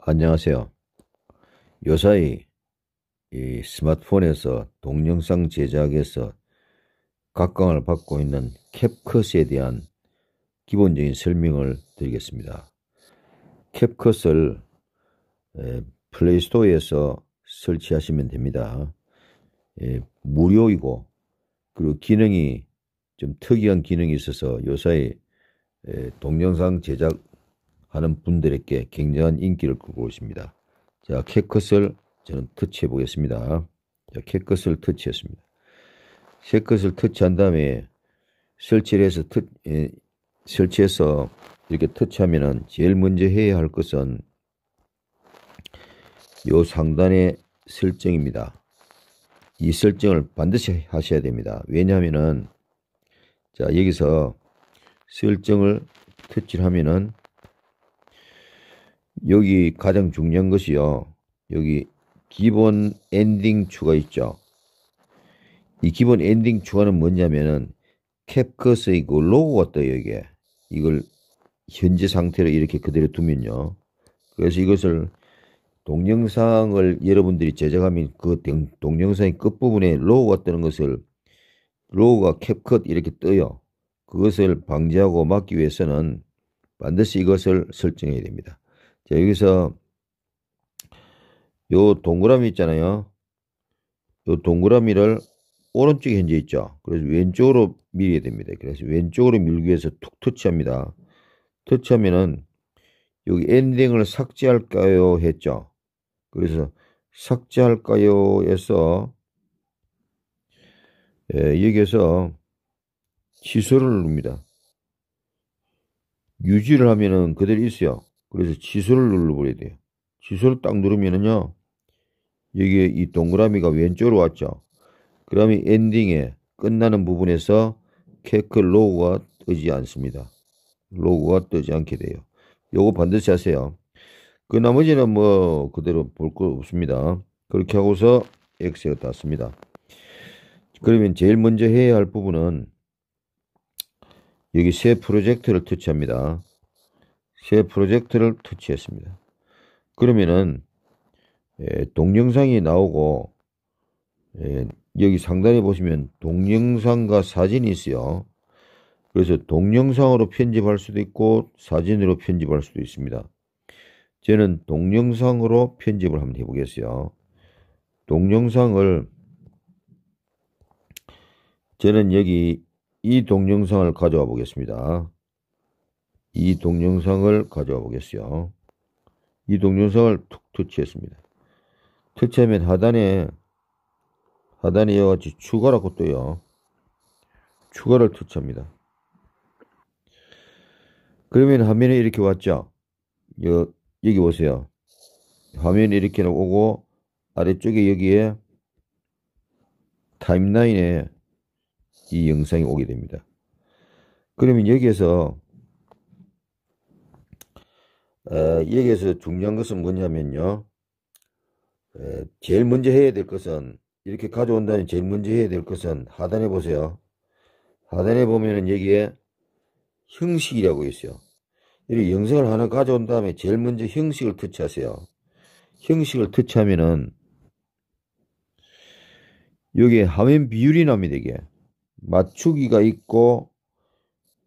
안녕하세요. 요사이 이 스마트폰에서 동영상 제작에서 각광을 받고 있는 캡컷에 대한 기본적인 설명을 드리겠습니다. 캡컷을 플레이스토어에서 설치하시면 됩니다. 무료이고 그리고 기능이 좀 특이한 기능이 있어서 요사이 예, 동영상 제작하는 분들에게 굉장한 인기를 끌고 있습니다. 자, 캣컷을 저는 터치해 보겠습니다. 자, 캣컷을 터치했습니다. 캣컷을 터치한 다음에 설치를 해서 터, 에, 예, 설치해서 이렇게 터치하면은 제일 먼저 해야 할 것은 이 상단의 설정입니다. 이 설정을 반드시 하셔야 됩니다. 왜냐하면은 자 여기서 설정을 퇴치하면은 여기 가장 중요한 것이요. 여기 기본 엔딩 추가 있죠. 이 기본 엔딩 추가는 뭐냐면은 캡컷의 그 로고가 떠요, 이게. 이걸 현재 상태로 이렇게 그대로 두면요. 그래서 이것을 동영상을 여러분들이 제작하면 그 동영상의 끝부분에 로고가 뜨는 것을 로고가 캡컷 이렇게 떠요. 그것을 방지하고 막기 위해서는 반드시 이것을 설정해야 됩니다. 자, 여기서 요 동그라미 있잖아요. 요 동그라미를 오른쪽에 현재 있죠. 그래서 왼쪽으로 밀어야 됩니다. 그래서 왼쪽으로 밀기 위해서 툭 터치합니다. 터치하면은 여기 엔딩을 삭제할까요? 했죠. 그래서 삭제할까요? 해서 예, 여기에서 취소를 누릅니다. 유지를 하면은 그대로 있어요. 그래서 취소를 눌러버려야 돼요. 취소를 딱 누르면은요. 여기에 이 동그라미가 왼쪽으로 왔죠. 그러면 엔딩에 끝나는 부분에서 캐클 로고가 뜨지 않습니다. 로고가 뜨지 않게 돼요. 요거 반드시 하세요. 그 나머지는 뭐 그대로 볼 거 없습니다. 그렇게 하고서 엑셀을 땄습니다 그러면 제일 먼저 해야 할 부분은 여기 새 프로젝트를 터치합니다. 새 프로젝트를 터치했습니다. 그러면은 예, 동영상이 나오고 예, 여기 상단에 보시면 동영상과 사진이 있어요. 그래서 동영상으로 편집할 수도 있고 사진으로 편집할 수도 있습니다. 저는 동영상으로 편집을 한번 해보겠어요. 동영상을 저는 여기 이 동영상을 가져와 보겠습니다. 이 동영상을 가져와 보겠어요. 이 동영상을 툭 터치했습니다. 터치하면 하단에 하단에 이와 같이 추가라고 떠요. 추가를 터치합니다. 그러면 화면에 이렇게 왔죠? 여, 여기 보세요. 화면에 이렇게 오고 아래쪽에 여기에 타임라인에 이 영상이 오게 됩니다. 그러면 여기에서 어, 여기에서 중요한 것은 뭐냐면요. 에, 어, 제일 먼저 해야 될 것은 이렇게 가져온다면 제일 먼저 해야 될 것은 하단에 보세요. 하단에 보면은 여기에 형식이라고 있어요. 이렇게 영상을 하나 가져온 다음에 제일 먼저 형식을 터치하세요. 형식을 터치하면은 여기에 화면 비율이 납니다 이게 맞추기가 있고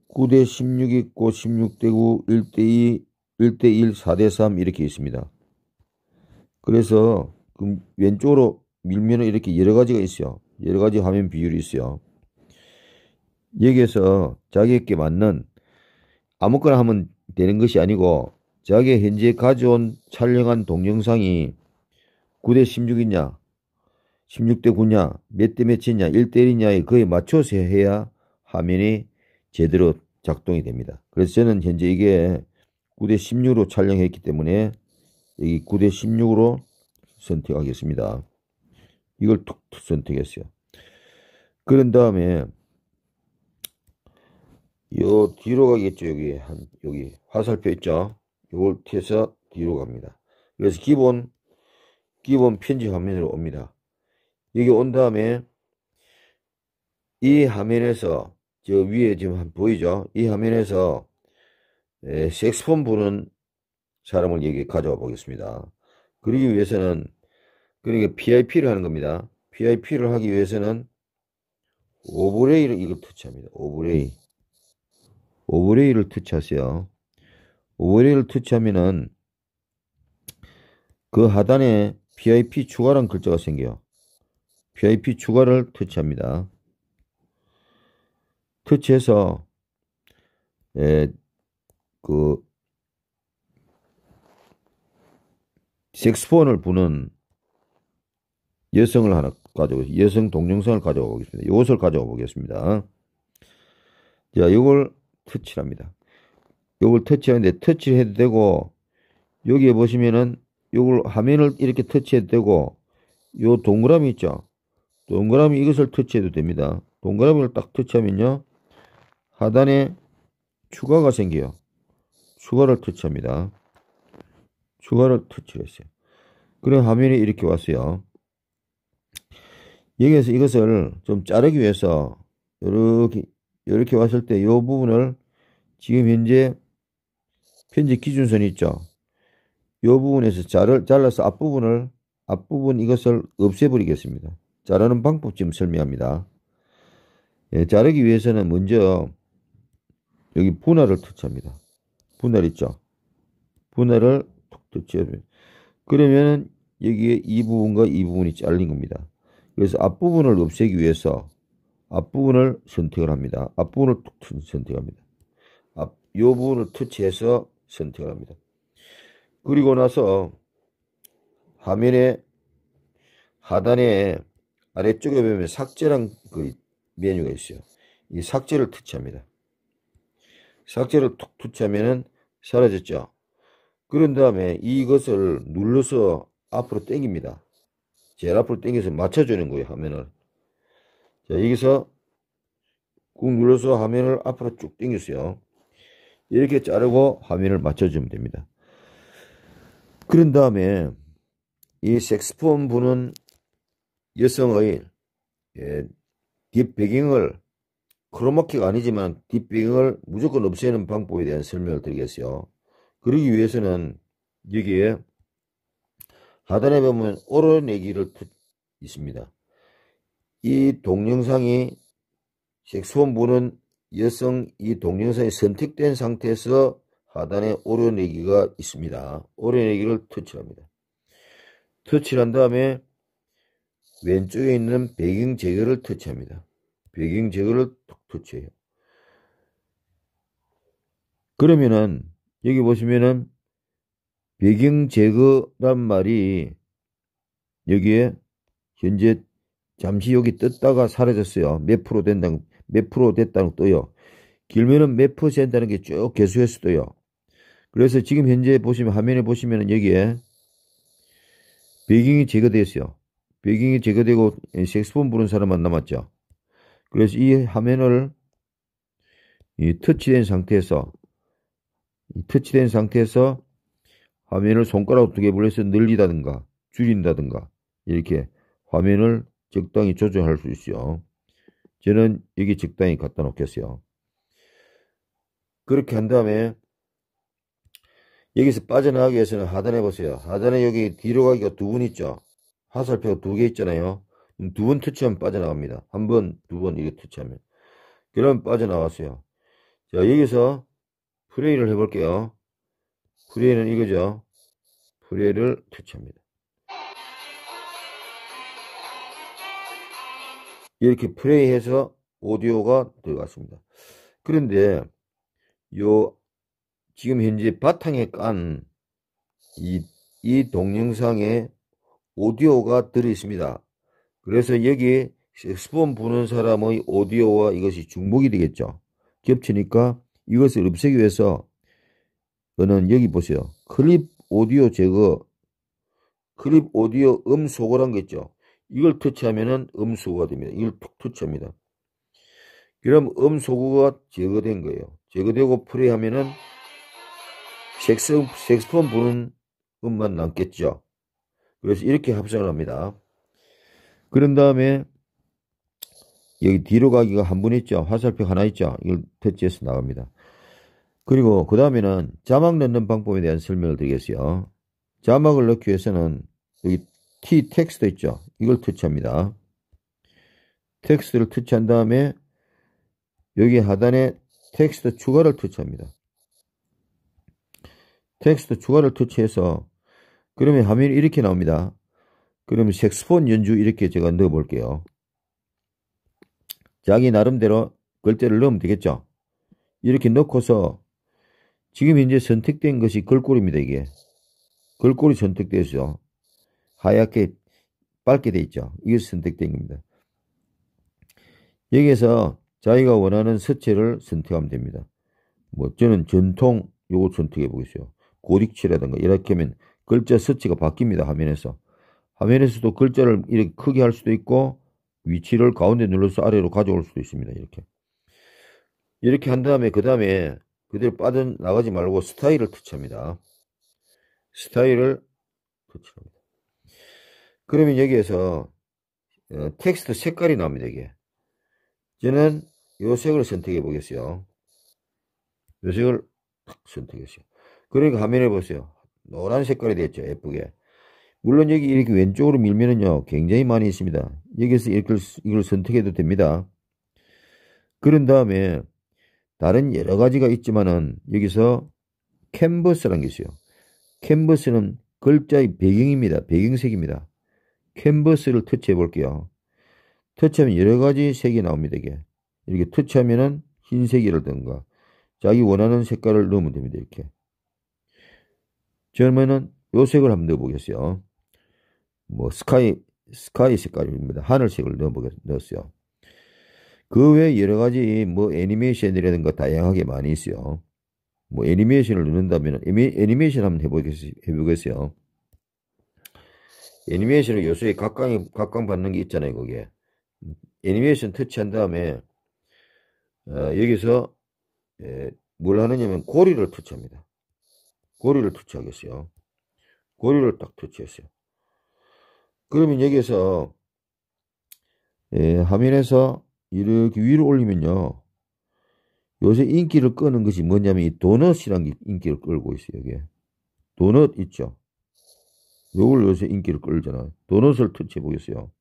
9대 16 있고 16대 9, 1대 2, 1대 1, 4대 3 이렇게 있습니다. 그래서 그 왼쪽으로 밀면은 이렇게 여러 가지가 있어요. 여러 가지 화면 비율이 있어요. 여기에서 자기에게 맞는 아무거나 하면 되는 것이 아니고 자기가 현재 가져온 촬영한 동영상이 9대 16이냐 16대 9냐, 몇대 몇이냐, 1대 1이냐에 그에 맞춰서 해야 화면이 제대로 작동이 됩니다. 그래서 저는 현재 이게 9대 16으로 촬영했기 때문에 여기 9대 16으로 선택하겠습니다. 이걸 툭툭 선택했어요. 그런 다음에 요 뒤로 가겠죠. 여기 한 여기 화살표 있죠. 요걸 튀서 뒤로 갑니다. 그래서 기본 기본 편집 화면으로 옵니다. 여기 온 다음에 이 네. 화면에서 저 위에 지금 보이죠? 이 화면에서 섹스폰 부는 사람을 여기 가져와 보겠습니다. 그러기 위해서는 그러니까 PIP를 하는 겁니다. PIP를 하기 위해서는 오브레이를 이걸 터치합니다. 오브레이 오브레이를 터치하세요. 오브레이를 터치하면은 그 하단에 PIP 추가란 글자가 생겨요. BIP 추가를 터치합니다. 터치해서 예, 그 섹스폰을 부는 여성을 하나 가져오, 여성 동영상을 가져오겠습니다 이것을 가져와 보겠습니다. 자, 이걸 터치 합니다. 이걸 터치하는데 터치를 해도 되고, 여기에 보시면은 이걸 화면을 이렇게 터치해도 되고, 요 동그라미 있죠? 동그라미 이것을 터치해도 됩니다. 동그라미를 딱 터치하면요. 하단에 추가가 생겨요. 추가를 터치합니다. 추가를 터치했어요. 그럼 화면이 이렇게 왔어요. 여기에서 이것을 좀 자르기 위해서 이렇게 이렇게 왔을 때 이 부분을 지금 현재 편집 기준선이 있죠. 이 부분에서 자를, 잘라서 앞부분을 앞부분 이것을 없애버리겠습니다. 자르는 방법 좀 설명합니다. 예, 자르기 위해서는 먼저 여기 분할을 터치합니다. 분할 있죠? 분할을 툭 터치하면 그러면은 여기에 이 부분과 이 부분이 잘린 겁니다. 그래서 앞부분을 없애기 위해서 앞부분을 선택을 합니다. 앞부분을 툭 선택합니다. 앞, 요 부분을 터치해서 선택을 합니다. 그리고 나서 화면에 하단에 아래쪽에 보면 삭제란 그 메뉴가 있어요. 이 삭제를 터치합니다. 삭제를 툭 터치하면은 사라졌죠. 그런 다음에 이것을 눌러서 앞으로 당깁니다. 제일 앞으로 당겨서 맞춰주는 거예요, 화면을. 자, 여기서 꾹 눌러서 화면을 앞으로 쭉 당겼어요. 이렇게 자르고 화면을 맞춰주면 됩니다. 그런 다음에 이섹스폰 부는 여성의 예, 뒷배경을 크로마키가 아니지만 뒷배경을 무조건 없애는 방법에 대한 설명을 드리겠어요. 그러기 위해서는 여기에 하단에 보면 오르내기를 있습니다. 이 동영상이 색소음부는 여성 이 동영상이 선택된 상태에서 하단에 오르내기가 있습니다. 오르내기를 터치합니다. 터치한 다음에 왼쪽에 있는 배경 제거를 터치합니다. 배경 제거를 툭 터치해요. 그러면은 여기 보시면은 배경 제거란 말이 여기에 현재 잠시 여기 떴다가 사라졌어요. 몇 프로 된다고 몇 프로 됐다고 떠요. 길면은 몇 퍼센트라는 게 쭉 개수에서 떠요. 그래서 지금 현재 보시면 화면에 보시면은 여기에 배경이 제거되었어요. 배경이 제거되고 색소폰부른 사람만 남았죠. 그래서 이 화면을 이 터치된 상태에서 이 터치된 상태에서 화면을 손가락 두개 불려서 늘리다든가 줄인다든가 이렇게 화면을 적당히 조절할 수 있어요. 저는 여기 적당히 갖다 놓겠어요. 그렇게 한 다음에 여기서 빠져나가기 위해서는 하단에 보세요. 하단에 여기 뒤로 가기가 두 분 있죠. 화살표가두개 있잖아요. 두 번 터치하면 빠져나갑니다. 한 번, 두 번 이렇게 터치하면. 그럼 빠져나왔어요. 자, 여기서 프레이를 해볼게요. 프레이는 이거죠. 프레이를 터치합니다. 이렇게 플레이해서 오디오가 들어갔습니다. 그런데 요 지금 현재 바탕에 깐 이 이 동영상의 오디오가 들어있습니다. 그래서 여기 색스폰 부는 사람의 오디오와 이것이 중복이 되겠죠. 겹치니까 이것을 없애기 위해서 저는 여기 보세요. 클립 오디오 제거, 클립 오디오 음소거란 거 있죠. 이걸 터치하면 음소거가 됩니다. 이걸 툭 터치합니다. 그럼 음소거가 제거된 거예요. 제거되고 플레이하면은 색스, 색스폰 부는 음만 남겠죠. 그래서 이렇게 합성을 합니다. 그런 다음에 여기 뒤로 가기가 한 번 있죠. 화살표 하나 있죠. 이걸 터치해서 나갑니다. 그리고 그 다음에는 자막 넣는 방법에 대한 설명을 드리겠어요. 자막을 넣기 위해서는 여기 T 텍스트 있죠. 이걸 터치합니다. 텍스트를 터치한 다음에 여기 하단에 텍스트 추가를 터치합니다. 텍스트 추가를 터치해서 그러면 화면이 이렇게 나옵니다. 그러면 색스폰 연주 이렇게 제가 넣어 볼게요. 자기 나름대로 글자를 넣으면 되겠죠. 이렇게 넣고서 지금 현재 선택된 것이 글꼴입니다. 이게 글꼴이 선택되었죠. 하얗게 밝게 돼 있죠. 이게 선택된 겁니다. 여기에서 자기가 원하는 서체를 선택하면 됩니다. 뭐 저는 전통 요거 선택해 보겠어요. 고딕체라든가 이렇게 하면 글자 스치가 바뀝니다. 화면에서. 화면에서도 글자를 이렇게 크게 할 수도 있고 위치를 가운데 눌러서 아래로 가져올 수도 있습니다. 이렇게. 이렇게 한 다음에 그 다음에 그대로 빠져나가지 말고 스타일을 터치합니다. 스타일을 터치합니다. 그러면 여기에서 어, 텍스트 색깔이 나옵니다. 이게. 저는 요 색을 선택해 보겠어요. 요 색을 탁 선택했어요. 그러니까 화면에 보세요. 노란 색깔이 됐죠. 예쁘게. 물론 여기 이렇게 왼쪽으로 밀면은요. 굉장히 많이 있습니다. 여기서 이걸, 이걸 선택해도 됩니다. 그런 다음에 다른 여러 가지가 있지만은 여기서 캔버스라는 게 있어요. 캔버스는 글자의 배경입니다. 배경색입니다. 캔버스를 터치해 볼게요. 터치하면 여러 가지 색이 나옵니다. 이게. 이렇게 터치하면은 흰색이라든가 자기 원하는 색깔을 넣으면 됩니다. 이렇게. 처음에는 요색을 한번 넣어보겠어요. 뭐 스카이 스카이 색깔입니다. 하늘색을 넣어보겠, 넣었어요. 그 외에 여러 가지 뭐 애니메이션이라든가 다양하게 많이 있어요. 뭐 애니메이션을 넣는다면 애니, 애니메이션 한번 해보겠, 해보겠어요. 애니메이션을 요새에 각광, 각광 받는 게 있잖아요, 그게. 애니메이션 터치한 다음에, 어, 여기서, 에, 예, 뭘 하느냐면 고리를 터치합니다. 고리를 터치하겠어요. 고리를 딱 터치했어요. 그러면 여기에서 예, 화면에서 이렇게 위로 올리면요. 요새 인기를 끄는 것이 뭐냐면 이 도넛이란 게 인기를 끌고 있어요. 이게 도넛 있죠. 요걸 요새 인기를 끌잖아요. 도넛을 터치해 보겠어요.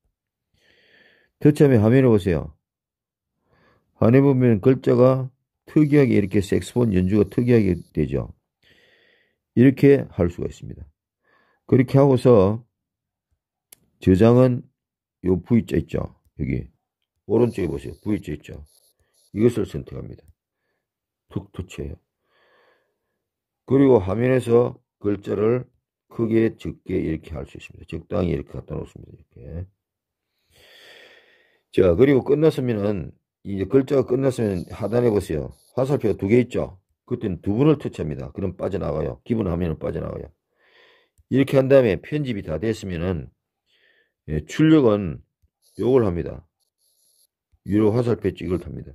터치하면 화면에 보세요. 화면에 보면 글자가 특이하게 이렇게 색스폰 연주가 특이하게 되죠. 이렇게 할 수가 있습니다. 그렇게 하고서 저장은 요 V자 있죠. 여기 오른쪽에 보세요. V자 있죠. 이것을 선택합니다. 툭 터치해요. 그리고 화면에서 글자를 크게 적게 이렇게 할 수 있습니다. 적당히 이렇게 갖다 놓습니다. 이렇게. 자, 그리고 끝났으면은, 이제 글자가 끝났으면 하단에 보세요. 화살표가 두 개 있죠? 그땐두 번을 터치합니다. 그럼 빠져나가요. 기본 화면을 빠져나가요. 이렇게 한 다음에 편집이 다 됐으면은 예, 출력은 요걸 합니다. 위로 화살 표 찍을 걸 탑니다.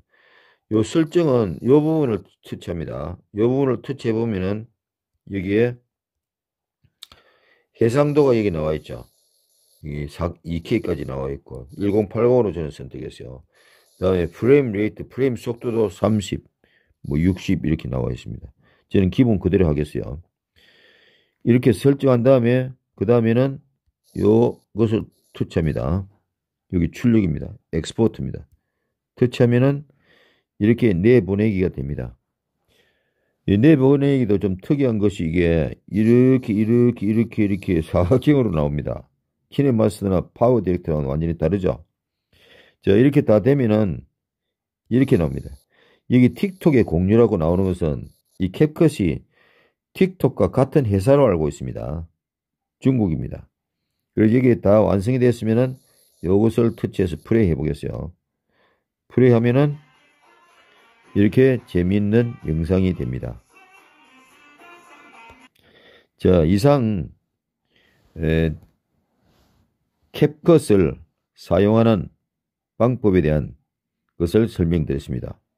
요 설정은 요 부분을 터치합니다. 요 부분을 터치해 보면은 여기에 해상도가 여기 나와 있죠. 여 2K까지 나와 있고 1080으로 저는 선택했어요. 그 다음에 프레임 레이트, 프레임 속도도 30. 뭐60 이렇게 나와 있습니다. 저는 기본 그대로 하겠어요. 이렇게 설정한 다음에 그 다음에는 요것을 터치합니다. 여기 출력입니다. 엑스포트입니다. 터치하면은 이렇게 내보내기가 됩니다. 이 내보내기도 좀 특이한 것이 이게 이렇게 이렇게 이렇게 이렇게 사각형으로 나옵니다. 키네마스나 터 파워 디렉터랑 완전히 다르죠. 자 이렇게 다 되면은 이렇게 나옵니다. 여기 틱톡의 공유라고 나오는 것은 이 캡컷이 틱톡과 같은 회사로 알고 있습니다. 중국입니다. 그리고 여기에 다 완성이 됐으면은 요것을 터치해서 플레이 해보겠어요. 플레이 하면은 이렇게 재미있는 영상이 됩니다. 자, 이상 에, 캡컷을 사용하는 방법에 대한 것을 설명드렸습니다.